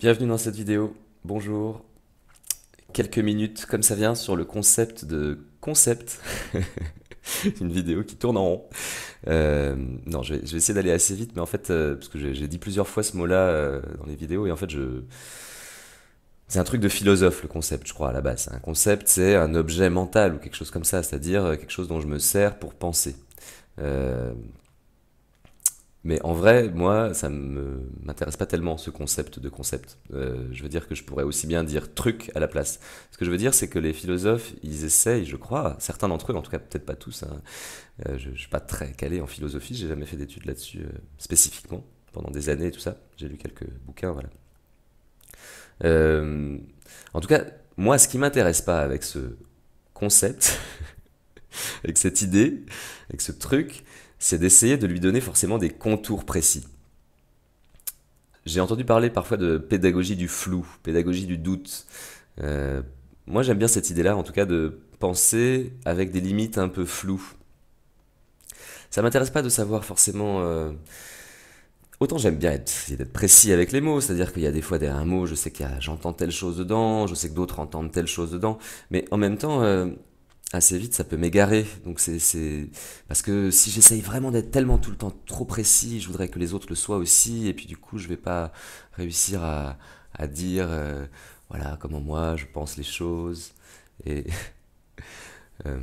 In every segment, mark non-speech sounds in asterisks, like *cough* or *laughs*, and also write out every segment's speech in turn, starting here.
Bienvenue dans cette vidéo, bonjour. Quelques minutes comme ça vient sur le concept de concept. *laughs* Une vidéo qui tourne en rond. Euh, non, je vais, essayer d'aller assez vite, mais en fait, euh, parce que j'ai dit plusieurs fois ce mot-là euh, dans les vidéos, et en fait, je... C'est un truc de philosophe, le concept, je crois, à la base. Un concept, c'est un objet mental ou quelque chose comme ça, c'est-à-dire quelque chose dont je me sers pour penser. Mais en vrai, moi, ça ne m'intéresse pas tellement ce concept de concept. Euh, je veux dire que je pourrais aussi bien dire truc à la place. Ce que je veux dire, c'est que les philosophes, ils essayent, je crois, certains d'entre eux, en tout cas peut-être pas tous, hein, euh, je ne suis pas très calé en philosophie, j'ai jamais fait d'études là-dessus euh, spécifiquement, pendant des années et tout ça. J'ai lu quelques bouquins, voilà. en tout cas, moi, ce qui m'intéresse pas avec ce concept, *laughs* avec cette idée, avec ce truc, c'est d'essayer de lui donner forcément des contours précis. J'ai entendu parler parfois de pédagogie du flou, pédagogie du doute. Euh, moi j'aime bien cette idée-là, en tout cas de penser avec des limites un peu floues. Ça m'intéresse pas de savoir forcément... Euh, autant j'aime bien être, être, précis avec les mots, c'est-à-dire qu'il y a des fois derrière un mot, je sais que j'entends telle chose dedans, je sais que d'autres entendent telle chose dedans, mais en même temps, euh, assez vite, ça peut m'égarer. Donc c'est parce que si j'essaye vraiment d'être tellement tout le temps trop précis, je voudrais que les autres le soient aussi, et puis du coup je vais pas réussir à, dire euh, voilà comment moi je pense les choses. Et *laughs* euh,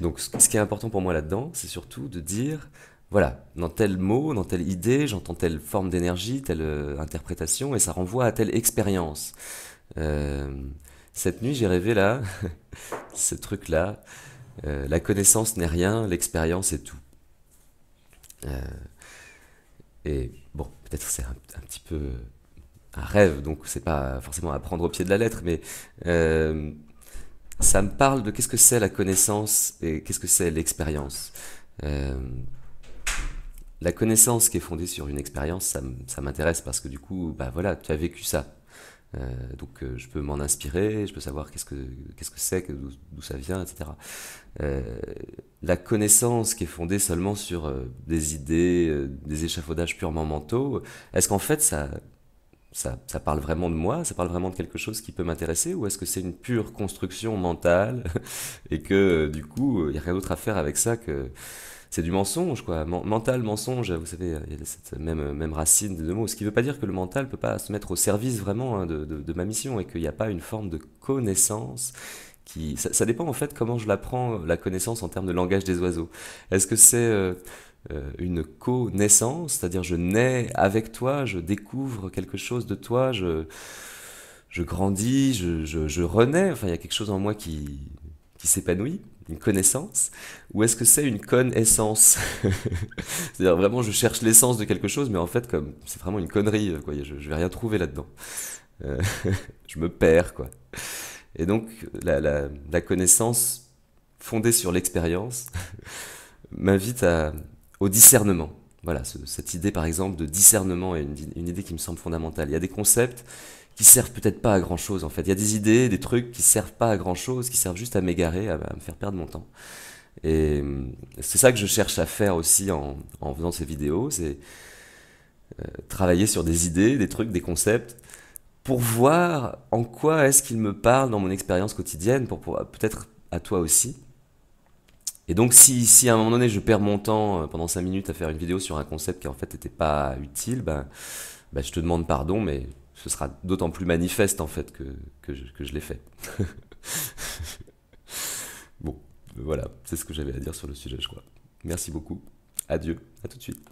donc ce qui est important pour moi là-dedans, c'est surtout de dire voilà, dans tel mot, dans telle idée, j'entends telle forme d'énergie, telle euh, interprétation, et ça renvoie à telle expérience. Cette nuit, j'ai rêvé là, *laughs* ce truc-là. Euh, la connaissance n'est rien, l'expérience est tout. Euh, et bon, peut-être c'est un, petit peu un rêve, donc c'est pas forcément à prendre au pied de la lettre, mais euh, ça me parle de qu'est-ce que c'est la connaissance et qu'est-ce que c'est l'expérience. la connaissance qui est fondée sur une expérience, ça, m'intéresse parce que du coup, bah voilà, tu as vécu ça, euh, donc euh, je peux m'en inspirer, je peux savoir qu'est-ce que qu'est-ce que c'est, d'où ça vient, etc. Euh, la connaissance qui est fondée seulement sur des idées, des échafaudages purement mentaux, est-ce qu'en fait ça, ça, ça parle vraiment de moi, ça parle vraiment de quelque chose qui peut m'intéresser, ou est-ce que c'est une pure construction mentale *laughs* et que du coup il n'y a rien d'autre à faire avec ça que c'est du mensonge, quoi. mental, mensonge, vous savez, il y a cette même, même racine de deux mots. Ce qui ne veut pas dire que le mental ne peut pas se mettre au service vraiment hein, de, ma mission et qu'il n'y a pas une forme de connaissance. Qui... Ça, dépend en fait comment je l'apprends, la connaissance en termes de langage des oiseaux. Est-ce que c'est euh, euh, une connaissance, c'est-à-dire je nais avec toi, je découvre quelque chose de toi, je, je grandis, je, je, renais, enfin il y a quelque chose en moi qui, qui s'épanouit une connaissance ou est-ce que c'est une connaissance *laughs* C'est-à-dire vraiment je cherche l'essence de quelque chose, mais en fait comme c'est vraiment une connerie, euh, quoi. Je, je vais rien trouver là-dedans. Euh, *laughs* je me perds, quoi. Et donc la, connaissance fondée sur l'expérience *laughs* m'invite au discernement. Voilà, cette idée par exemple de discernement est une idée qui me semble fondamentale. Il y a des concepts qui servent peut-être pas à grand chose en fait. Il y a des idées, des trucs qui servent pas à grand chose, qui servent juste à m'égarer, à, me faire perdre mon temps. Et euh, c'est ça que je cherche à faire aussi en, faisant ces vidéos, c'est euh, travailler sur des idées, des trucs, des concepts, pour voir en quoi est-ce qu'ils me parlent dans mon expérience quotidienne, pour, peut-être à toi aussi. Et donc si, si à un moment donné je perds mon temps euh, pendant 5 minutes à faire une vidéo sur un concept qui en fait n'était pas utile, ben, ben, je te demande pardon, mais ce sera d'autant plus manifeste en fait que, que je, que je l'ai fait. *laughs* bon, voilà, c'est ce que j'avais à dire sur le sujet, je crois. Merci beaucoup. Adieu, à tout de suite.